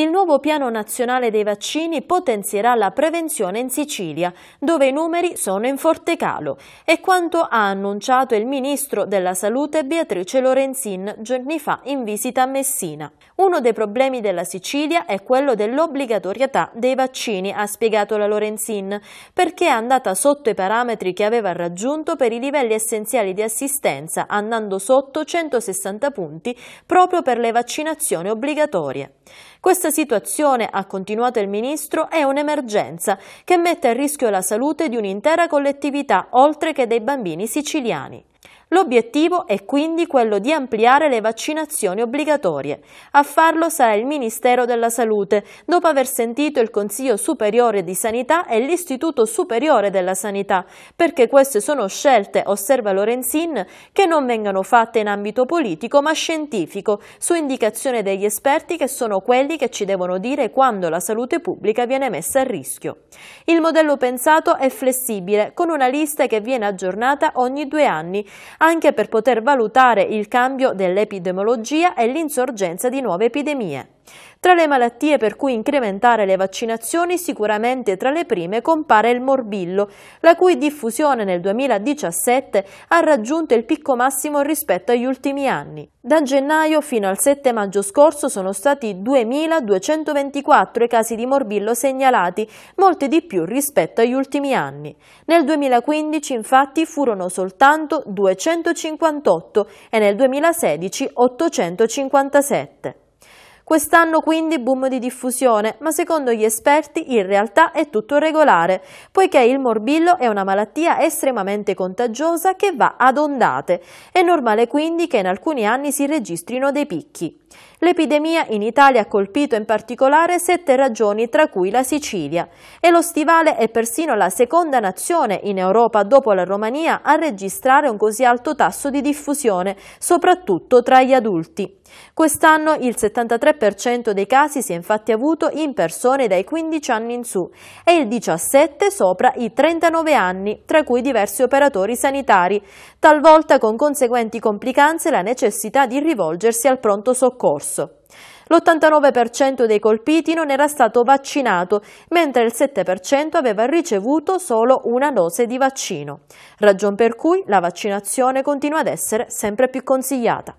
il nuovo piano nazionale dei vaccini potenzierà la prevenzione in Sicilia, dove i numeri sono in forte calo. È quanto ha annunciato il ministro della Salute Beatrice Lorenzin giorni fa in visita a Messina. Uno dei problemi della Sicilia è quello dell'obbligatorietà dei vaccini, ha spiegato la Lorenzin, perché è andata sotto i parametri che aveva raggiunto per i livelli essenziali di assistenza, andando sotto 160 punti proprio per le vaccinazioni obbligatorie. Questa questa situazione, ha continuato il ministro, è un'emergenza che mette a rischio la salute di un'intera collettività, oltre che dei bambini siciliani. L'obiettivo è quindi quello di ampliare le vaccinazioni obbligatorie. A farlo sarà il Ministero della Salute, dopo aver sentito il Consiglio Superiore di Sanità e l'Istituto Superiore della Sanità, perché queste sono scelte, osserva Lorenzin, che non vengano fatte in ambito politico ma scientifico, su indicazione degli esperti che sono quelli che ci devono dire quando la salute pubblica viene messa a rischio. Il modello pensato è flessibile, con una lista che viene aggiornata ogni due anni, anche per poter valutare il cambio dell'epidemiologia e l'insorgenza di nuove epidemie. Tra le malattie per cui incrementare le vaccinazioni sicuramente tra le prime compare il morbillo, la cui diffusione nel 2017 ha raggiunto il picco massimo rispetto agli ultimi anni. Da gennaio fino al 7 maggio scorso sono stati 2.224 i casi di morbillo segnalati, molti di più rispetto agli ultimi anni. Nel 2015 infatti furono soltanto 258 e nel 2016 857. Quest'anno quindi boom di diffusione, ma secondo gli esperti in realtà è tutto regolare, poiché il morbillo è una malattia estremamente contagiosa che va ad ondate. È normale quindi che in alcuni anni si registrino dei picchi. L'epidemia in Italia ha colpito in particolare sette regioni, tra cui la Sicilia, e lo Stivale è persino la seconda nazione in Europa dopo la Romania a registrare un così alto tasso di diffusione, soprattutto tra gli adulti. Quest'anno il 73% dei casi si è infatti avuto in persone dai 15 anni in su e il 17% sopra i 39 anni, tra cui diversi operatori sanitari, talvolta con conseguenti complicanze e la necessità di rivolgersi al pronto soccorso soccorso. L'89% dei colpiti non era stato vaccinato, mentre il 7% aveva ricevuto solo una dose di vaccino, ragion per cui la vaccinazione continua ad essere sempre più consigliata.